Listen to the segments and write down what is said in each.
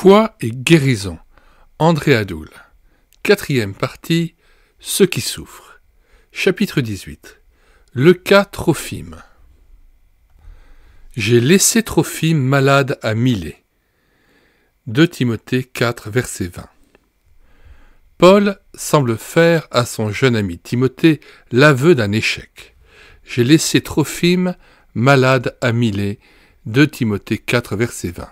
Foi et guérison. André Adoul. Quatrième partie. Ceux qui souffrent. Chapitre 18. Le cas Trophime. J'ai laissé Trophime malade à Milet. 2 Timothée 4, verset 20. Paul semble faire à son jeune ami Timothée l'aveu d'un échec. J'ai laissé Trophime malade à Milet. 2 Timothée 4, verset 20.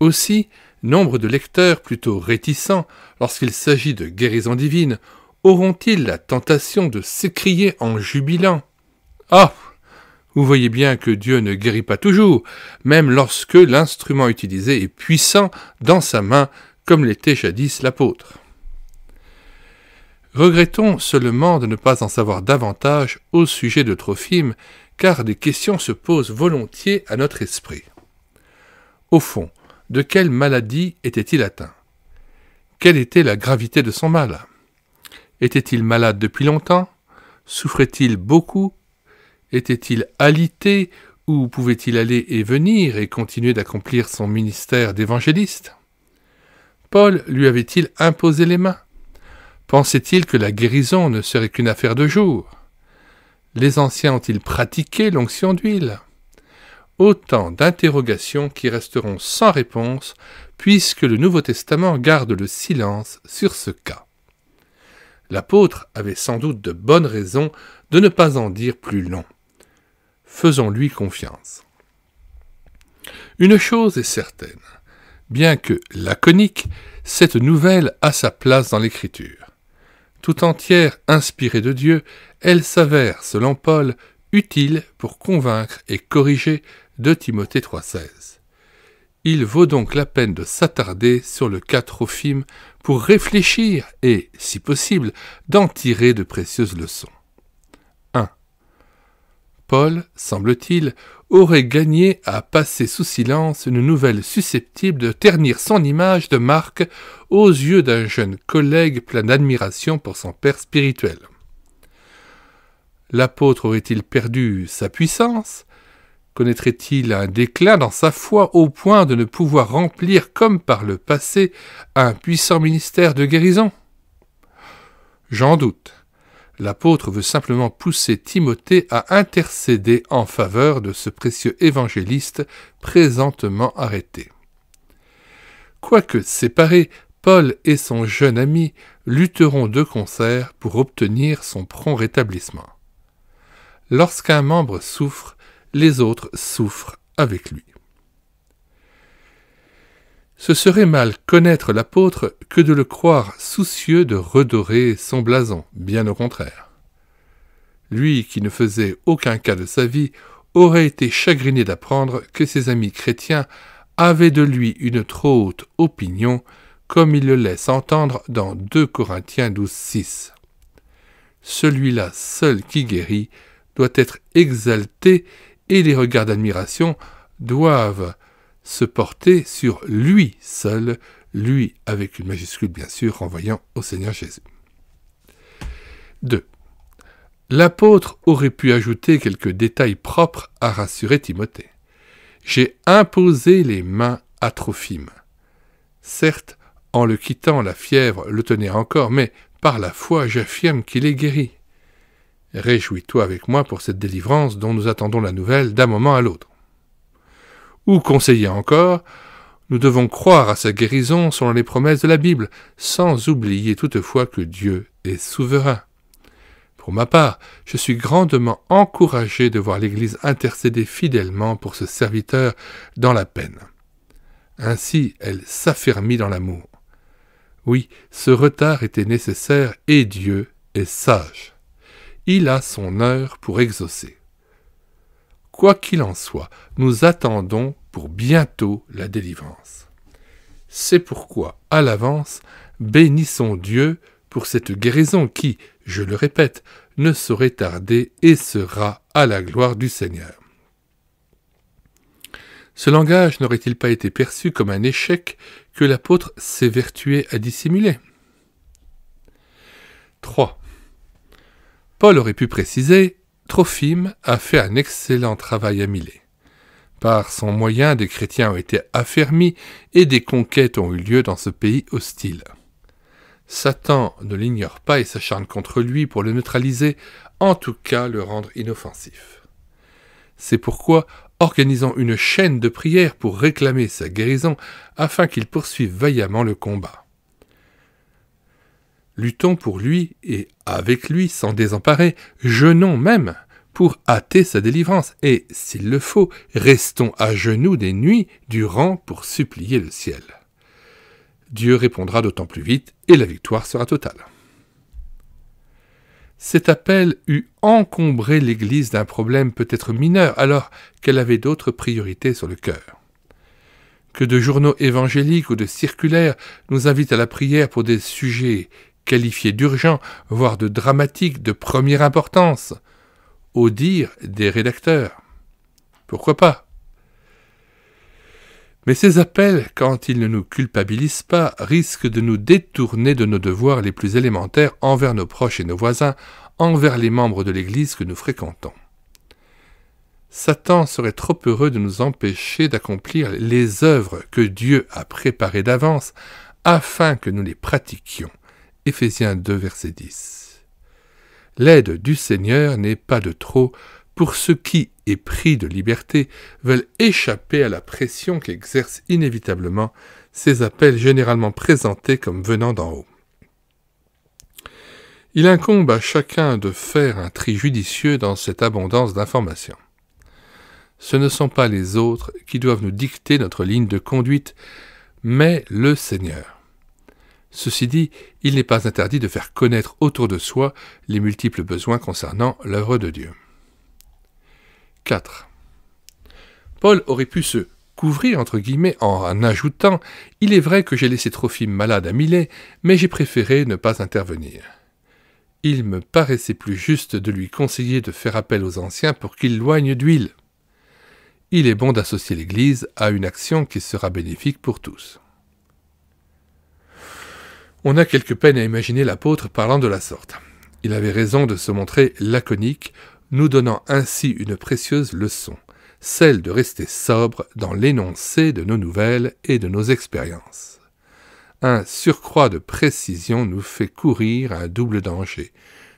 Aussi, nombre de lecteurs plutôt réticents lorsqu'il s'agit de guérison divine, auront-ils la tentation de s'écrier en jubilant Ah Vous voyez bien que Dieu ne guérit pas toujours, même lorsque l'instrument utilisé est puissant dans sa main, comme l'était jadis l'apôtre. Regrettons seulement de ne pas en savoir davantage au sujet de Trophime, car des questions se posent volontiers à notre esprit. Au fond, de quelle maladie était-il atteint Quelle était la gravité de son mal Était-il malade depuis longtemps Souffrait-il beaucoup Était-il alité ou pouvait-il aller et venir et continuer d'accomplir son ministère d'évangéliste Paul lui avait-il imposé les mains Pensait-il que la guérison ne serait qu'une affaire de jour Les anciens ont-ils pratiqué l'onction d'huile autant d'interrogations qui resteront sans réponse puisque le Nouveau Testament garde le silence sur ce cas. L'apôtre avait sans doute de bonnes raisons de ne pas en dire plus long. Faisons-lui confiance. Une chose est certaine, bien que laconique, cette nouvelle a sa place dans l'Écriture. Tout entière inspirée de Dieu, elle s'avère, selon Paul, utile pour convaincre et corriger de Timothée 3.16. Il vaut donc la peine de s'attarder sur le cas film pour réfléchir et, si possible, d'en tirer de précieuses leçons. 1. Paul, semble-t-il, aurait gagné à passer sous silence une nouvelle susceptible de ternir son image de marque aux yeux d'un jeune collègue plein d'admiration pour son père spirituel l'apôtre aurait-il perdu sa puissance Connaîtrait-il un déclin dans sa foi au point de ne pouvoir remplir comme par le passé un puissant ministère de guérison J'en doute. L'apôtre veut simplement pousser Timothée à intercéder en faveur de ce précieux évangéliste présentement arrêté. Quoique séparés, Paul et son jeune ami lutteront de concert pour obtenir son prompt rétablissement. Lorsqu'un membre souffre, les autres souffrent avec lui. Ce serait mal connaître l'apôtre que de le croire soucieux de redorer son blason, bien au contraire. Lui qui ne faisait aucun cas de sa vie aurait été chagriné d'apprendre que ses amis chrétiens avaient de lui une trop haute opinion, comme il le laisse entendre dans 2 Corinthiens 12, 6. Celui-là seul qui guérit doit être exalté et les regards d'admiration doivent se porter sur lui seul, lui avec une majuscule bien sûr, renvoyant au Seigneur Jésus. 2. L'apôtre aurait pu ajouter quelques détails propres à rassurer Timothée. J'ai imposé les mains à Trophime. Certes, en le quittant, la fièvre le tenait encore, mais par la foi, j'affirme qu'il est guéri. Réjouis-toi avec moi pour cette délivrance dont nous attendons la nouvelle d'un moment à l'autre. Ou conseiller encore, nous devons croire à sa guérison selon les promesses de la Bible, sans oublier toutefois que Dieu est souverain. Pour ma part, je suis grandement encouragé de voir l'Église intercéder fidèlement pour ce serviteur dans la peine. Ainsi, elle s'affermit dans l'amour. Oui, ce retard était nécessaire et Dieu est sage il a son heure pour exaucer. Quoi qu'il en soit, nous attendons pour bientôt la délivrance. C'est pourquoi, à l'avance, bénissons Dieu pour cette guérison qui, je le répète, ne saurait tarder et sera à la gloire du Seigneur. Ce langage n'aurait-il pas été perçu comme un échec que l'apôtre s'évertuait à dissimuler 3. Paul aurait pu préciser Trophime a fait un excellent travail à Milet. Par son moyen, des chrétiens ont été affermis et des conquêtes ont eu lieu dans ce pays hostile. Satan ne l'ignore pas et s'acharne contre lui pour le neutraliser, en tout cas le rendre inoffensif. C'est pourquoi, organisant une chaîne de prières pour réclamer sa guérison afin qu'il poursuive vaillamment le combat luttons pour lui et avec lui sans désemparer, jeûnons même pour hâter sa délivrance, et, s'il le faut, restons à genoux des nuits durant pour supplier le ciel. Dieu répondra d'autant plus vite, et la victoire sera totale. Cet appel eut encombré l'Église d'un problème peut-être mineur, alors qu'elle avait d'autres priorités sur le cœur. Que de journaux évangéliques ou de circulaires nous invitent à la prière pour des sujets qualifié d'urgent, voire de dramatique, de première importance, au dire des rédacteurs. Pourquoi pas Mais ces appels, quand ils ne nous culpabilisent pas, risquent de nous détourner de nos devoirs les plus élémentaires envers nos proches et nos voisins, envers les membres de l'Église que nous fréquentons. Satan serait trop heureux de nous empêcher d'accomplir les œuvres que Dieu a préparées d'avance afin que nous les pratiquions Éphésiens 2, verset 10. L'aide du Seigneur n'est pas de trop pour ceux qui, épris de liberté, veulent échapper à la pression qu'exercent inévitablement ces appels généralement présentés comme venant d'en haut. Il incombe à chacun de faire un tri judicieux dans cette abondance d'informations. Ce ne sont pas les autres qui doivent nous dicter notre ligne de conduite, mais le Seigneur. Ceci dit, il n'est pas interdit de faire connaître autour de soi les multiples besoins concernant l'œuvre de Dieu. 4. Paul aurait pu se couvrir entre guillemets en ajoutant Il est vrai que j'ai laissé Trophime malade à Milet, mais j'ai préféré ne pas intervenir. Il me paraissait plus juste de lui conseiller de faire appel aux anciens pour qu'ils loignent d'huile. Il est bon d'associer l'Église à une action qui sera bénéfique pour tous. On a quelque peine à imaginer l'apôtre parlant de la sorte. Il avait raison de se montrer laconique, nous donnant ainsi une précieuse leçon, celle de rester sobre dans l'énoncé de nos nouvelles et de nos expériences. Un surcroît de précision nous fait courir un double danger,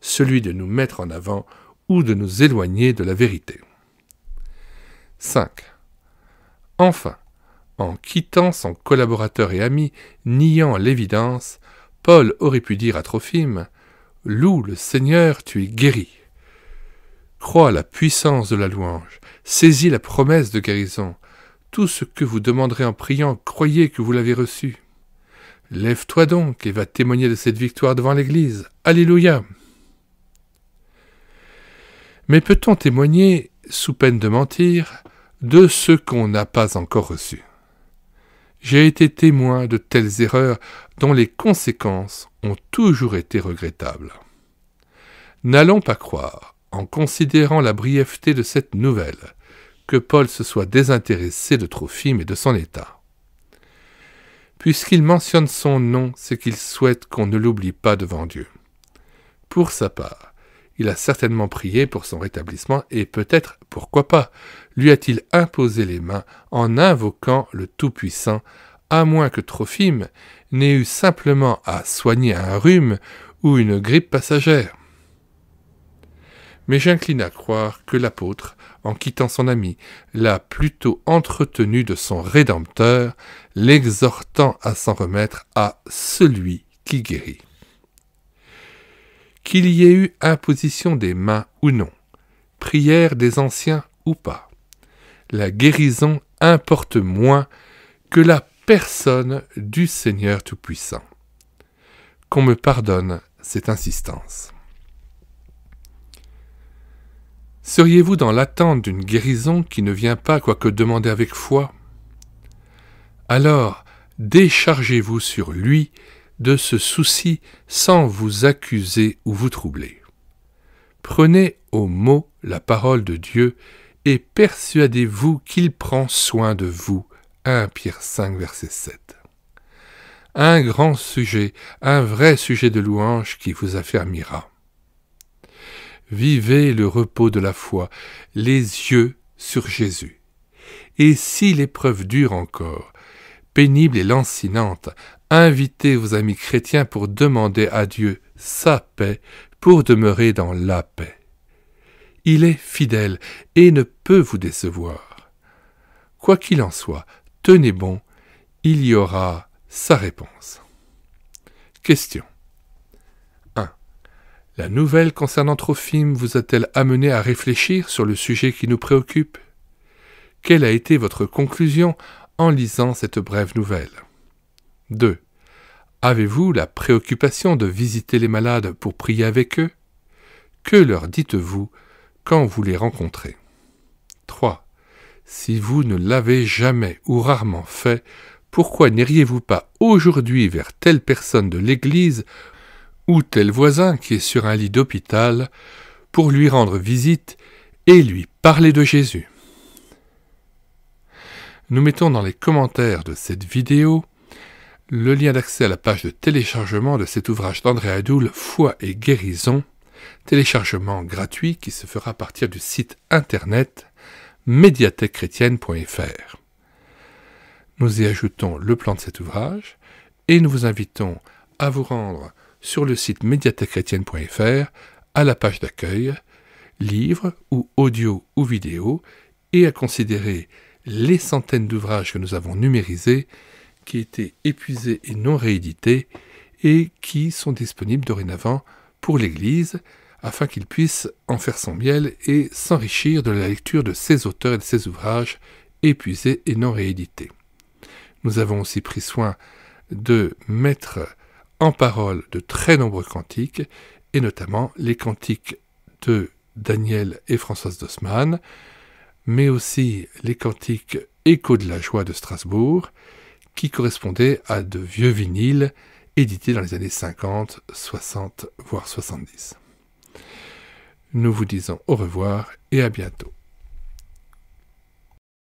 celui de nous mettre en avant ou de nous éloigner de la vérité. 5. Enfin, en quittant son collaborateur et ami, niant l'évidence, Paul aurait pu dire à Trophime Loue le Seigneur, tu es guéri. Crois à la puissance de la louange, saisis la promesse de guérison. Tout ce que vous demanderez en priant, croyez que vous l'avez reçu. Lève-toi donc et va témoigner de cette victoire devant l'Église. Alléluia. Mais peut-on témoigner, sous peine de mentir, de ce qu'on n'a pas encore reçu j'ai été témoin de telles erreurs dont les conséquences ont toujours été regrettables. N'allons pas croire, en considérant la brièveté de cette nouvelle, que Paul se soit désintéressé de Trophime et de son état. Puisqu'il mentionne son nom, c'est qu'il souhaite qu'on ne l'oublie pas devant Dieu. Pour sa part, il a certainement prié pour son rétablissement et peut-être, pourquoi pas, lui a-t-il imposé les mains en invoquant le Tout-Puissant, à moins que Trophime n'ait eu simplement à soigner un rhume ou une grippe passagère. Mais j'incline à croire que l'apôtre, en quittant son ami, l'a plutôt entretenu de son Rédempteur, l'exhortant à s'en remettre à celui qui guérit qu'il y ait eu imposition des mains ou non, prière des anciens ou pas, la guérison importe moins que la personne du Seigneur Tout-Puissant. Qu'on me pardonne cette insistance. Seriez-vous dans l'attente d'une guérison qui ne vient pas, quoique demandée avec foi Alors, déchargez-vous sur lui de ce souci sans vous accuser ou vous troubler. Prenez au mot la parole de Dieu et persuadez-vous qu'il prend soin de vous. 1 Pierre 5, verset 7. Un grand sujet, un vrai sujet de louange qui vous affermira. Vivez le repos de la foi, les yeux sur Jésus. Et si l'épreuve dure encore, pénible et lancinante, Invitez vos amis chrétiens pour demander à Dieu sa paix, pour demeurer dans la paix. Il est fidèle et ne peut vous décevoir. Quoi qu'il en soit, tenez bon, il y aura sa réponse. Question 1. La nouvelle concernant Trophime vous a-t-elle amené à réfléchir sur le sujet qui nous préoccupe Quelle a été votre conclusion en lisant cette brève nouvelle 2. Avez-vous la préoccupation de visiter les malades pour prier avec eux Que leur dites-vous quand vous les rencontrez 3. Si vous ne l'avez jamais ou rarement fait, pourquoi n'iriez-vous pas aujourd'hui vers telle personne de l'Église ou tel voisin qui est sur un lit d'hôpital pour lui rendre visite et lui parler de Jésus Nous mettons dans les commentaires de cette vidéo le lien d'accès à la page de téléchargement de cet ouvrage d'André Adoule Foi et guérison, téléchargement gratuit qui se fera à partir du site internet médiathèquechrétienne.fr. Nous y ajoutons le plan de cet ouvrage et nous vous invitons à vous rendre sur le site médiathèquechrétienne.fr à la page d'accueil, livres ou audio ou vidéo, et à considérer les centaines d'ouvrages que nous avons numérisés qui étaient épuisés et non réédités, et qui sont disponibles dorénavant pour l'Église, afin qu'il puisse en faire son miel et s'enrichir de la lecture de ses auteurs et de ses ouvrages épuisés et non réédités. Nous avons aussi pris soin de mettre en parole de très nombreux cantiques, et notamment les cantiques de Daniel et Françoise Dossmann, mais aussi les cantiques Écho de la joie de Strasbourg, qui correspondait à de vieux vinyles édités dans les années 50, 60, voire 70. Nous vous disons au revoir et à bientôt.